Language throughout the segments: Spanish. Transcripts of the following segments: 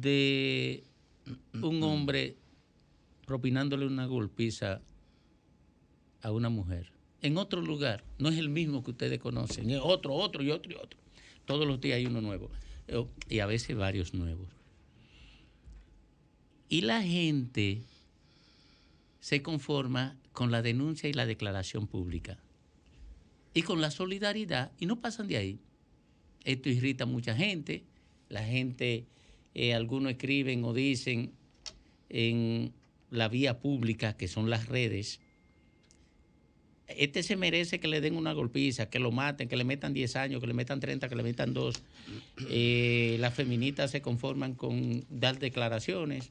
de un hombre propinándole una golpiza a una mujer. En otro lugar, no es el mismo que ustedes conocen, es otro, otro y otro y otro. Todos los días hay uno nuevo eh, y a veces varios nuevos. Y la gente se conforma con la denuncia y la declaración pública y con la solidaridad y no pasan de ahí. Esto irrita a mucha gente, la gente eh, algunos escriben o dicen en la vía pública, que son las redes, este se merece que le den una golpiza, que lo maten, que le metan 10 años, que le metan 30, que le metan 2. Eh, las feministas se conforman con dar declaraciones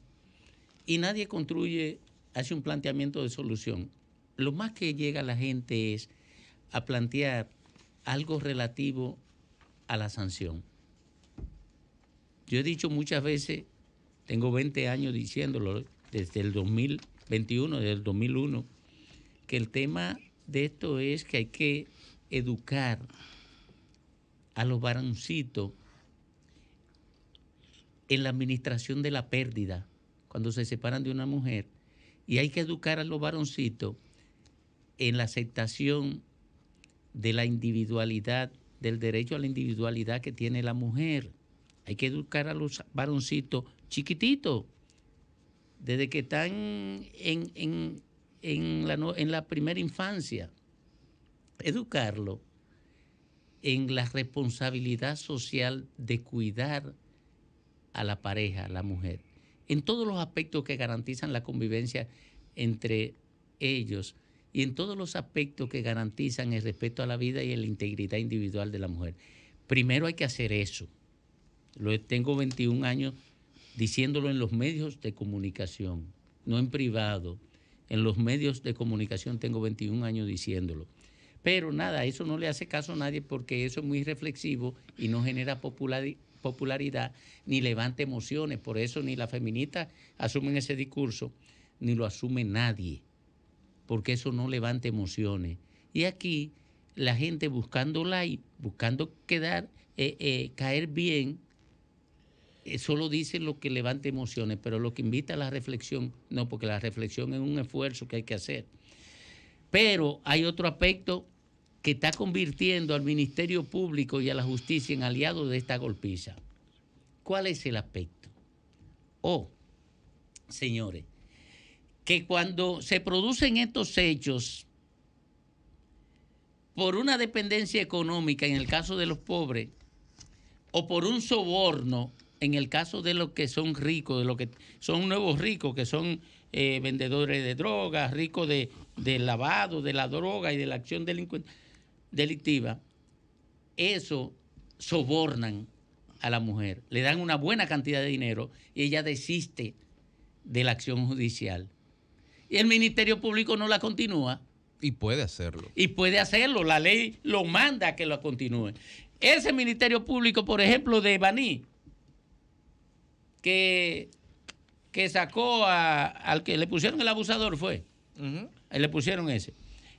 y nadie construye, hace un planteamiento de solución. Lo más que llega la gente es a plantear algo relativo a la sanción. Yo he dicho muchas veces, tengo 20 años diciéndolo, desde el 2021, desde el 2001, que el tema de esto es que hay que educar a los varoncitos en la administración de la pérdida, cuando se separan de una mujer, y hay que educar a los varoncitos en la aceptación de la individualidad, del derecho a la individualidad que tiene la mujer hay que educar a los varoncitos chiquititos, desde que están en, la, en la primera infancia. Educarlo en la responsabilidad social de cuidar a la pareja, a la mujer, en todos los aspectos que garantizan la convivencia entre ellos y en todos los aspectos que garantizan el respeto a la vida y a la integridad individual de la mujer. Primero hay que hacer eso tengo 21 años diciéndolo en los medios de comunicación, no en privado. En los medios de comunicación tengo 21 años diciéndolo. Pero nada, eso no le hace caso a nadie porque eso es muy reflexivo y no genera popularidad ni levanta emociones. Por eso ni las feministas asumen ese discurso, ni lo asume nadie, porque eso no levanta emociones. Y aquí la gente buscando like, buscando quedar, eh, eh, caer bien, eh, solo dice lo que levanta emociones, pero lo que invita a la reflexión, no, porque la reflexión es un esfuerzo que hay que hacer. Pero hay otro aspecto que está convirtiendo al Ministerio Público y a la justicia en aliados de esta golpiza. ¿Cuál es el aspecto? Oh, señores, que cuando se producen estos hechos por una dependencia económica, en el caso de los pobres, o por un soborno, en el caso de los que son ricos, de los que son nuevos ricos, que son eh, vendedores de drogas, ricos de, de, lavado, de la droga y de la acción delictiva, eso sobornan a la mujer, le dan una buena cantidad de dinero y ella desiste de la acción judicial. Y el Ministerio Público no la continúa. Y puede hacerlo. Y puede hacerlo, la ley lo manda a que lo continúe. Ese Ministerio Público, por ejemplo, de Baní, que, que sacó al que le pusieron el abusador, fue. Eh, le pusieron ese,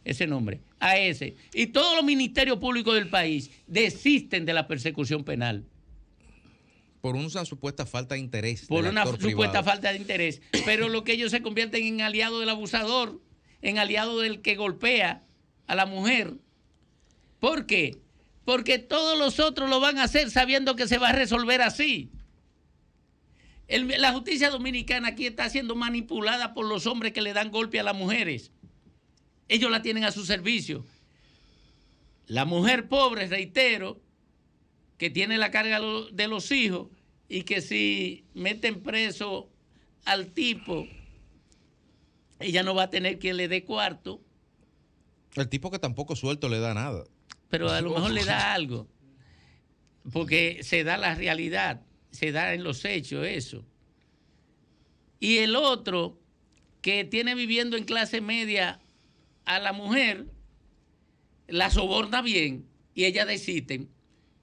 ese nombre, a ese. Y todos los ministerios públicos del país desisten de la persecución penal. Por una supuesta falta de interés. Por una supuesta falta de interés. Pero lo que ellos se convierten en aliado del abusador, en aliado del que golpea a la mujer. ¿Por qué? Porque todos los otros lo van a hacer sabiendo que se va a resolver así la justicia dominicana aquí está siendo manipulada por los hombres que le dan golpe a las mujeres. Ellos la tienen a su servicio. La mujer pobre, reitero, que tiene la carga de los hijos y que si meten preso al tipo, ella no va a tener quien le dé cuarto. El tipo que tampoco suelto le da nada. Pero a lo mejor le da algo, porque se da la realidad se da en los hechos eso. Y el otro que tiene viviendo en clase media a la mujer, la soborna bien y ella desisten,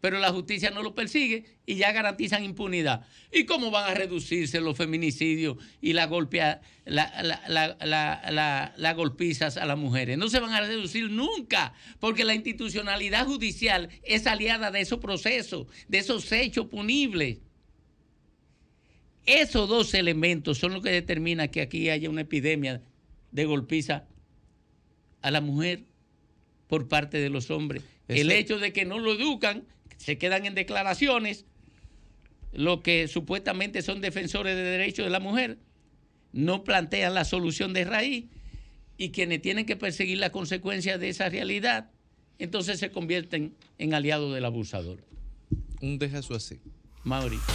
pero la justicia no lo persigue y ya garantizan impunidad. ¿Y cómo van a reducirse los feminicidios y la golpea, la, golpizas a las mujeres? No se van a reducir nunca, porque la institucionalidad judicial es aliada de esos procesos, de esos hechos punibles. Esos dos elementos son los que determinan que aquí haya una epidemia de golpiza a la mujer por parte de los hombres. El hecho de que no lo educan, se quedan en declaraciones, lo que supuestamente son defensores de derechos de la mujer, no plantean la solución de raíz y quienes tienen que perseguir las consecuencias de esa realidad, entonces se convierten en aliados del abusador. Un deja así. Mauricio.